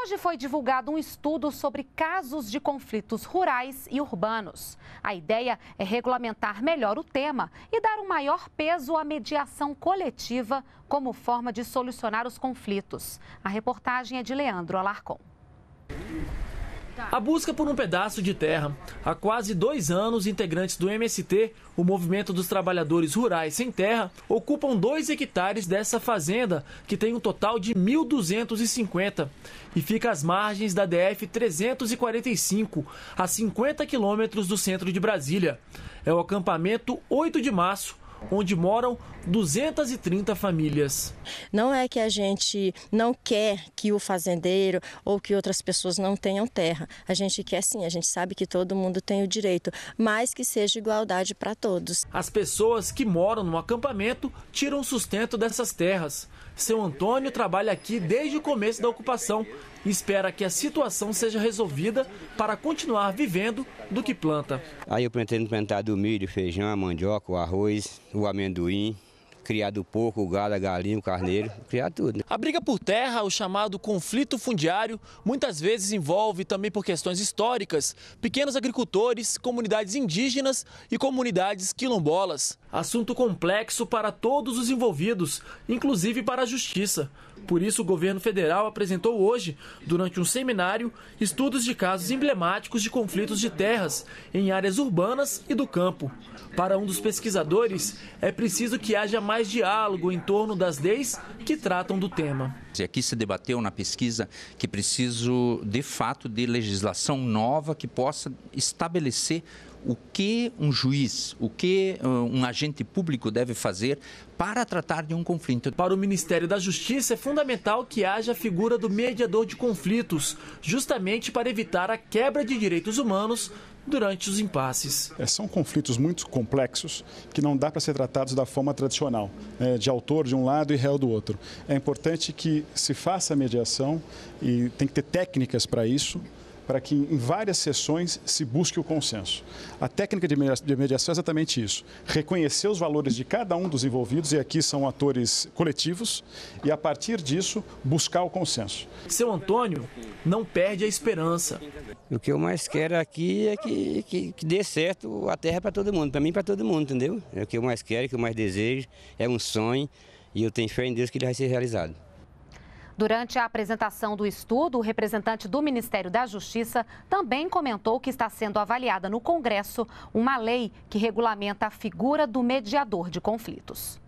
Hoje foi divulgado um estudo sobre casos de conflitos rurais e urbanos. A ideia é regulamentar melhor o tema e dar um maior peso à mediação coletiva como forma de solucionar os conflitos. A reportagem é de Leandro Alarcon. A busca por um pedaço de terra. Há quase dois anos, integrantes do MST, o Movimento dos Trabalhadores Rurais Sem Terra, ocupam dois hectares dessa fazenda, que tem um total de 1.250 e fica às margens da DF 345, a 50 quilômetros do centro de Brasília. É o acampamento 8 de março onde moram 230 famílias. Não é que a gente não quer que o fazendeiro ou que outras pessoas não tenham terra. A gente quer sim, a gente sabe que todo mundo tem o direito, mas que seja igualdade para todos. As pessoas que moram no acampamento tiram sustento dessas terras. Seu Antônio trabalha aqui desde o começo da ocupação e espera que a situação seja resolvida para continuar vivendo do que planta. Aí eu pretendo plantar do milho, feijão, mandioca, arroz, o amendoim, criado pouco, o gado, a galinha, o carneiro, criar tudo. Né? A briga por terra, o chamado conflito fundiário, muitas vezes envolve também por questões históricas, pequenos agricultores, comunidades indígenas e comunidades quilombolas. Assunto complexo para todos os envolvidos, inclusive para a justiça. Por isso, o governo federal apresentou hoje, durante um seminário, estudos de casos emblemáticos de conflitos de terras em áreas urbanas e do campo. Para um dos pesquisadores, é preciso que haja mais diálogo em torno das leis que tratam do tema. E aqui se debateu na pesquisa que preciso, de fato, de legislação nova que possa estabelecer o que um juiz, o que um agente público deve fazer para tratar de um conflito. Para o Ministério da Justiça é fundamental que haja a figura do mediador de conflitos, justamente para evitar a quebra de direitos humanos durante os impasses. É, são conflitos muito complexos que não dá para ser tratados da forma tradicional, né, de autor de um lado e réu do outro. É importante que se faça a mediação e tem que ter técnicas para isso para que em várias sessões se busque o consenso. A técnica de mediação é exatamente isso: reconhecer os valores de cada um dos envolvidos, e aqui são atores coletivos, e a partir disso buscar o consenso. Seu Antônio não perde a esperança. O que eu mais quero aqui é que, que, que dê certo a terra para todo mundo, para mim para todo mundo, entendeu? É o que eu mais quero, é o que eu mais desejo, é um sonho e eu tenho fé em Deus que ele vai ser realizado. Durante a apresentação do estudo, o representante do Ministério da Justiça também comentou que está sendo avaliada no Congresso uma lei que regulamenta a figura do mediador de conflitos.